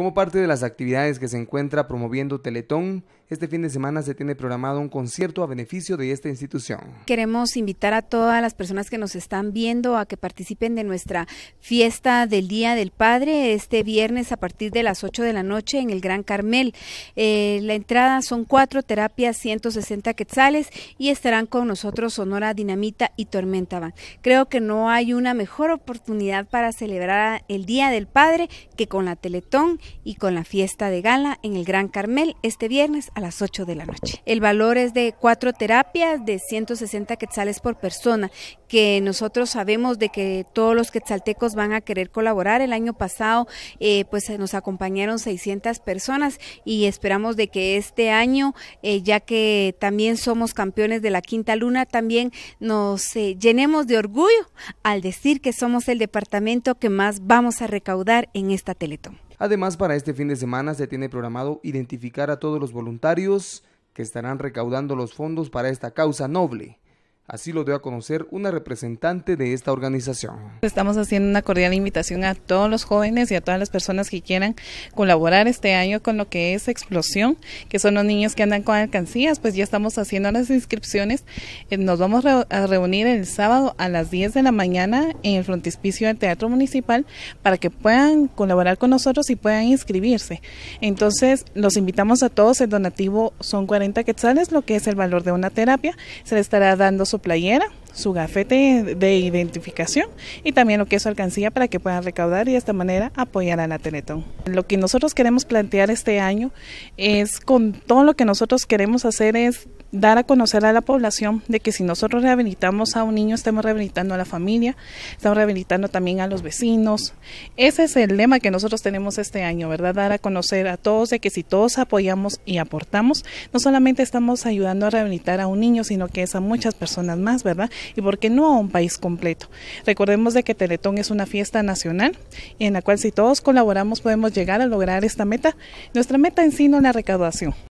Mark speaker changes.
Speaker 1: como parte de las actividades que se encuentra promoviendo Teletón este fin de semana se tiene programado un concierto a beneficio de esta institución.
Speaker 2: Queremos invitar a todas las personas que nos están viendo a que participen de nuestra fiesta del Día del Padre este viernes a partir de las 8 de la noche en el Gran Carmel. Eh, la entrada son cuatro terapias, 160 quetzales y estarán con nosotros Sonora Dinamita y Tormentaban. Creo que no hay una mejor oportunidad para celebrar el Día del Padre que con la Teletón y con la fiesta de gala en el Gran Carmel este viernes las 8 de la noche. El valor es de cuatro terapias de 160 quetzales por persona, que nosotros sabemos de que todos los quetzaltecos van a querer colaborar. El año pasado eh, pues nos acompañaron 600 personas y esperamos de que este año, eh, ya que también somos campeones de la quinta luna, también nos eh, llenemos de orgullo al decir que somos el departamento que más vamos a recaudar en esta Teletón. Además,
Speaker 1: para este fin de semana se tiene programado identificar a todos los voluntarios que estarán recaudando los fondos para esta causa noble. Así lo dio a conocer una representante de esta organización.
Speaker 3: Estamos haciendo una cordial invitación a todos los jóvenes y a todas las personas que quieran colaborar este año con lo que es Explosión, que son los niños que andan con alcancías, pues ya estamos haciendo las inscripciones. Eh, nos vamos a reunir el sábado a las 10 de la mañana en el frontispicio del Teatro Municipal para que puedan colaborar con nosotros y puedan inscribirse. Entonces, los invitamos a todos. El donativo son 40 quetzales, lo que es el valor de una terapia. Se le estará dando su playera su gafete de identificación y también lo que es su alcancía para que puedan recaudar y de esta manera apoyar a la Teletón. Lo que nosotros queremos plantear este año es con todo lo que nosotros queremos hacer es dar a conocer a la población de que si nosotros rehabilitamos a un niño, estamos rehabilitando a la familia, estamos rehabilitando también a los vecinos. Ese es el lema que nosotros tenemos este año, ¿verdad? Dar a conocer a todos de que si todos apoyamos y aportamos, no solamente estamos ayudando a rehabilitar a un niño, sino que es a muchas personas más, ¿verdad? y por qué no a un país completo. Recordemos de que Teletón es una fiesta nacional en la cual si todos colaboramos podemos llegar a lograr esta meta. Nuestra meta en sí no la recaudación,